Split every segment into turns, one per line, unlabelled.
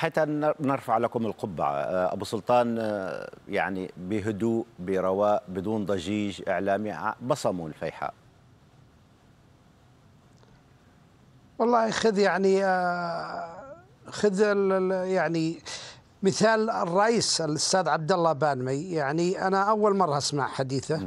حتى نرفع لكم القبعة آه، أبو سلطان آه، يعني بهدوء برواء بدون ضجيج إعلامي آه، بصموا الفيحاء
والله خذ يعني خذ يعني مثال الرئيس الاستاذ عبد الله بانمي يعني انا اول مره اسمع حديثه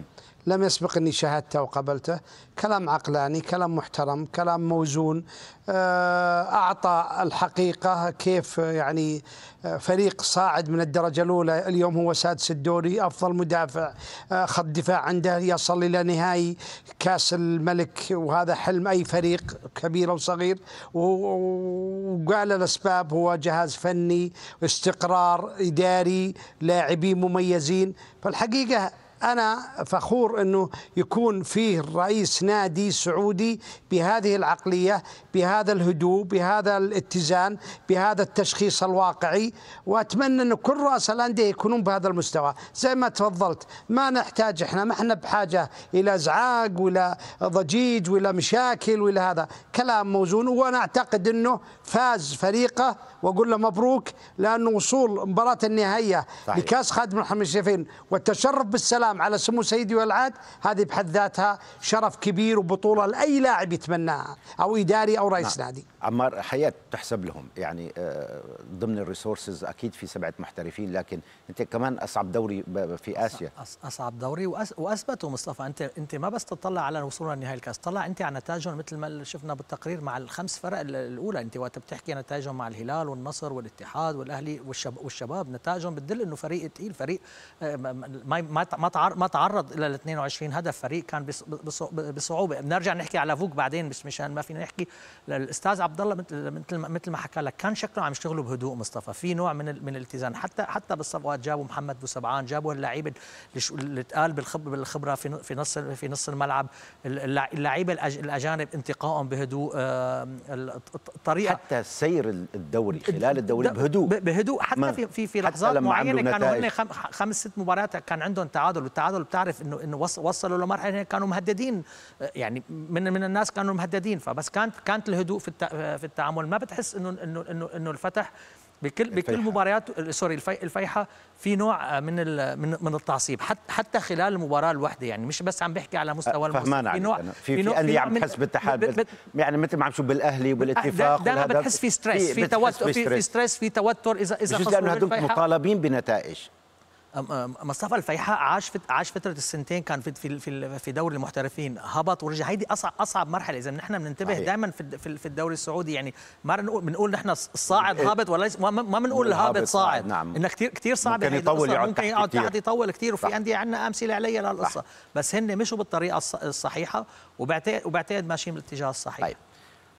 لم يسبق أني شاهدته وقبلته كلام عقلاني كلام محترم كلام موزون آه، أعطى الحقيقة كيف يعني آه، فريق صاعد من الدرجة الأولى اليوم هو سادس الدوري أفضل مدافع آه، خط دفاع عنده يصل إلى نهائي كاس الملك وهذا حلم أي فريق كبير أو صغير وقال الأسباب هو جهاز فني استقرار إداري لاعبين مميزين فالحقيقة أنا فخور أنه يكون فيه رئيس نادي سعودي بهذه العقلية بهذا الهدوء بهذا الاتزان بهذا التشخيص الواقعي وأتمنى انه كل رؤساء الأندية يكونون بهذا المستوى زي ما تفضلت ما نحتاج إحنا ما إحنا بحاجة إلى إزعاج ولا ضجيج ولا مشاكل ولا هذا كلام موزون وأنا أعتقد أنه فاز فريقه وأقول له مبروك لأنه وصول مباراة النهائية لكأس خادم الحرمين الشريفين والتشرف بالسلام الختام على سمو سيدي والعاد هذه بحد ذاتها شرف كبير وبطوله لاي لاعب يتمناها او اداري او رئيس نعم. نادي
عمار حياه تحسب لهم يعني آه، ضمن الريسورسز اكيد في سبعه محترفين لكن انت كمان اصعب دوري في اسيا
اصعب دوري واثبته مصطفى انت انت ما بس تطلع على وصولنا لنهائي الكاس طلع انت على نتائجهم مثل ما شفنا بالتقرير مع الخمس فرق الاولى انت وقت بتحكي نتائجهم مع الهلال والنصر والاتحاد والاهلي والشباب نتائجهم بتدل انه فريق ثقيل فريق آه، ما ما ما تعرض الى ال 22 هدف فريق كان بصعوبه بنرجع نحكي على فوق بعدين بس مشان ما فينا نحكي الاستاذ عبد الله مثل مثل مثل ما حكى لك كان شكله عم يشتغلوا بهدوء مصطفى في نوع من من الاتزان حتى حتى بالصفقات جابوا محمد بو سبعان جابوا اللعيبه اللي تقال بالخبره في نص في نص الملعب اللعيبه الاجانب انتقائهم بهدوء الطريقه
حتى سير الدوري خلال الدوري
بهدوء بهدوء حتى في في لحظات معينه كانوا هن خمس ست مباريات كان عندهم تعادل التعادل التعادل بتعرف انه انه وصلوا لمرحله كانوا مهددين آه، يعني من من الناس كانوا مهددين فبس كانت كانت الهدوء في آه، في التعامل ما بتحس انه انه انه انه الفتح بكل الفيحة. بكل مباريات سوري الفيحة في نوع آه، من من من التعصيب حتى حتى خلال المباراة الواحدة يعني مش بس عم بحكي على مستوى المستوى في نوع في, في, في عم تحس
بالتحدي يعني مثل ما عم شوف بالاهلي وبالاتفاق دائما بتحس في ستريس في توتر في, في ستريس في توتر اذا اذا لانه هدول مطالبين بنتائج
مصطفى الفيحاء عاش عاش فتره السنتين كان في في في دوري المحترفين هبط ورجع هيدي اصعب اصعب مرحله اذا نحن بننتبه دائما في في الدوري السعودي يعني ما بنقول بنقول نحن الصاعد إيه. هابط ولا ما بنقول الهابط صاعد نعم انه كثير كثير صعب ممكن يعني يطول يقعد ممكن يقعد تحت يطول كثير وفي انديه عندنا امثله عليها لهالقصه بس هن مشوا بالطريقه الصحيحه وبعتقد وبعتقد ماشيين بالاتجاه الصحيح طيب.